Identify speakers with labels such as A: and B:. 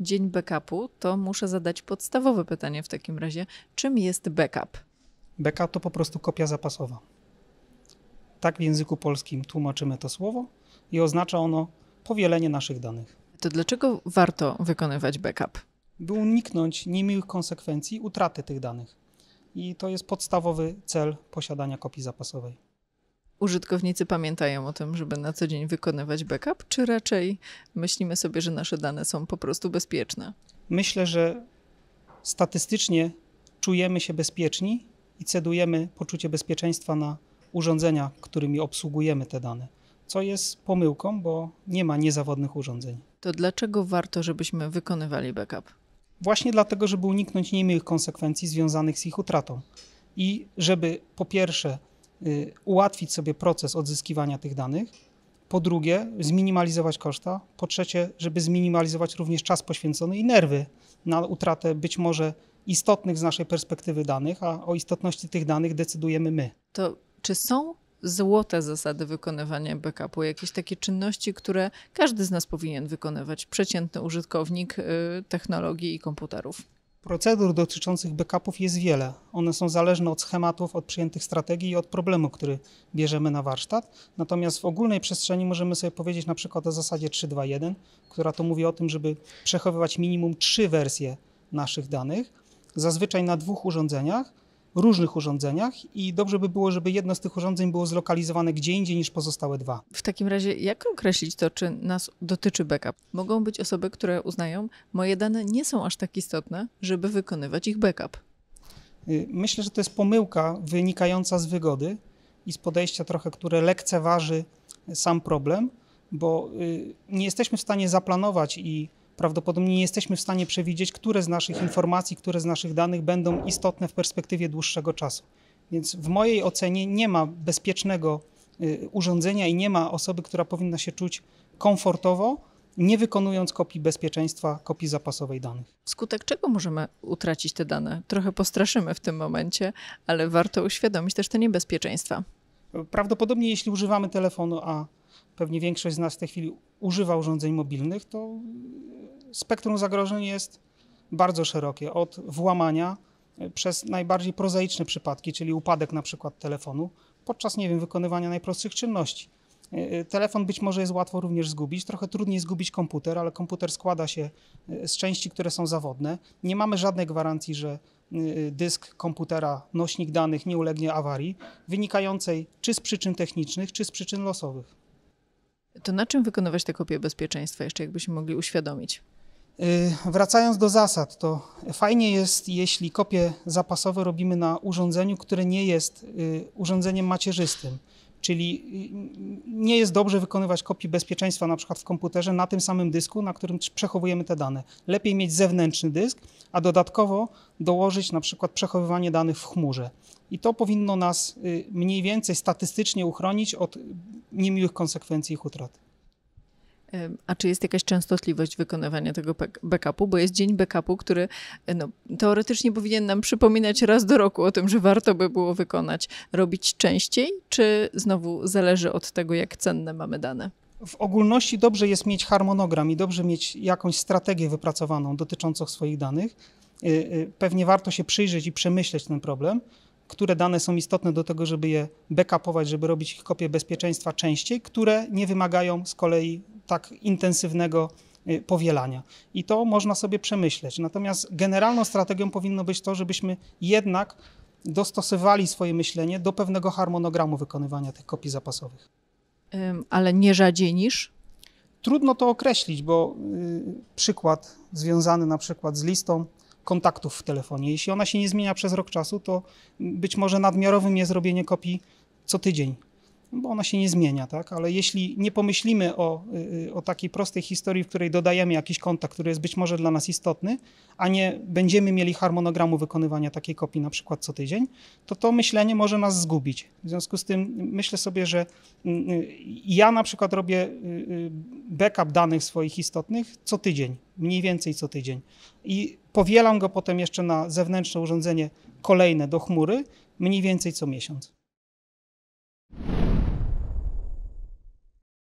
A: dzień backupu, to muszę zadać podstawowe pytanie w takim razie. Czym jest backup?
B: Backup to po prostu kopia zapasowa. Tak w języku polskim tłumaczymy to słowo i oznacza ono powielenie naszych danych. To dlaczego warto wykonywać backup? By uniknąć niemiłych konsekwencji utraty tych danych. I to jest podstawowy cel posiadania kopii zapasowej użytkownicy pamiętają o
A: tym, żeby na co dzień wykonywać backup, czy raczej myślimy sobie, że nasze dane są po prostu
B: bezpieczne? Myślę, że statystycznie czujemy się bezpieczni i cedujemy poczucie bezpieczeństwa na urządzenia, którymi obsługujemy te dane, co jest pomyłką, bo nie ma niezawodnych urządzeń. To dlaczego warto, żebyśmy wykonywali backup? Właśnie dlatego, żeby uniknąć niemych konsekwencji związanych z ich utratą. I żeby po pierwsze Y, ułatwić sobie proces odzyskiwania tych danych, po drugie, zminimalizować koszta, po trzecie, żeby zminimalizować również czas poświęcony i nerwy na utratę być może istotnych z naszej perspektywy danych, a o istotności tych danych decydujemy my.
A: To czy są złote zasady wykonywania backupu, jakieś takie czynności, które każdy z nas powinien wykonywać, przeciętny użytkownik y, technologii i komputerów?
B: Procedur dotyczących backupów jest wiele. One są zależne od schematów, od przyjętych strategii i od problemu, który bierzemy na warsztat. Natomiast w ogólnej przestrzeni możemy sobie powiedzieć na przykład o zasadzie 3.2.1, która to mówi o tym, żeby przechowywać minimum trzy wersje naszych danych, zazwyczaj na dwóch urządzeniach, różnych urządzeniach i dobrze by było, żeby jedno z tych urządzeń było zlokalizowane gdzie indziej niż pozostałe dwa.
A: W takim razie, jak określić to, czy nas dotyczy backup? Mogą być osoby, które uznają,
B: moje dane nie są aż tak istotne, żeby wykonywać ich backup. Y, myślę, że to jest pomyłka wynikająca z wygody i z podejścia trochę, które lekceważy sam problem, bo y, nie jesteśmy w stanie zaplanować i prawdopodobnie nie jesteśmy w stanie przewidzieć, które z naszych informacji, które z naszych danych będą istotne w perspektywie dłuższego czasu. Więc w mojej ocenie nie ma bezpiecznego y, urządzenia i nie ma osoby, która powinna się czuć komfortowo, nie wykonując kopii bezpieczeństwa, kopii zapasowej danych. Wskutek czego możemy utracić te dane? Trochę postraszymy w tym momencie, ale warto uświadomić też te niebezpieczeństwa. Prawdopodobnie, jeśli używamy telefonu, a pewnie większość z nas w tej chwili używa urządzeń mobilnych, to e, spektrum zagrożeń jest bardzo szerokie, od włamania e, przez najbardziej prozaiczne przypadki, czyli upadek na przykład telefonu, podczas, nie wiem, wykonywania najprostszych czynności. E, telefon być może jest łatwo również zgubić, trochę trudniej zgubić komputer, ale komputer składa się z części, które są zawodne. Nie mamy żadnej gwarancji, że dysk komputera, nośnik danych nie ulegnie awarii wynikającej czy z przyczyn technicznych, czy z przyczyn losowych. To na czym wykonywać te kopie bezpieczeństwa, jeszcze jakbyśmy mogli uświadomić? Y, wracając do zasad, to fajnie jest, jeśli kopie zapasowe robimy na urządzeniu, które nie jest y, urządzeniem macierzystym. Czyli y, nie jest dobrze wykonywać kopii bezpieczeństwa na przykład w komputerze na tym samym dysku, na którym przechowujemy te dane. Lepiej mieć zewnętrzny dysk, a dodatkowo dołożyć na przykład przechowywanie danych w chmurze. I to powinno nas mniej więcej statystycznie uchronić od niemiłych konsekwencji ich utraty. A czy jest jakaś częstotliwość wykonywania tego
A: backupu? Bo jest dzień backupu, który e, no, teoretycznie powinien nam przypominać raz do roku o tym, że warto by było wykonać. Robić częściej, czy znowu zależy od tego, jak cenne mamy dane?
B: W ogólności dobrze jest mieć harmonogram i dobrze mieć jakąś strategię wypracowaną dotyczącą swoich danych. E, e, pewnie warto się przyjrzeć i przemyśleć ten problem które dane są istotne do tego, żeby je backupować, żeby robić ich kopie bezpieczeństwa częściej, które nie wymagają z kolei tak intensywnego y, powielania. I to można sobie przemyśleć. Natomiast generalną strategią powinno być to, żebyśmy jednak dostosowali swoje myślenie do pewnego harmonogramu wykonywania tych kopii zapasowych. Ale nie rzadziej niż? Trudno to określić, bo y, przykład związany na przykład z listą kontaktów w telefonie. Jeśli ona się nie zmienia przez rok czasu, to być może nadmiarowym jest robienie kopii co tydzień bo ona się nie zmienia, tak? Ale jeśli nie pomyślimy o, y, y, o takiej prostej historii, w której dodajemy jakiś kontakt, który jest być może dla nas istotny, a nie będziemy mieli harmonogramu wykonywania takiej kopii na przykład co tydzień, to to myślenie może nas zgubić. W związku z tym myślę sobie, że y, ja na przykład robię backup danych swoich istotnych co tydzień, mniej więcej co tydzień i powielam go potem jeszcze na zewnętrzne urządzenie kolejne do chmury, mniej więcej co miesiąc.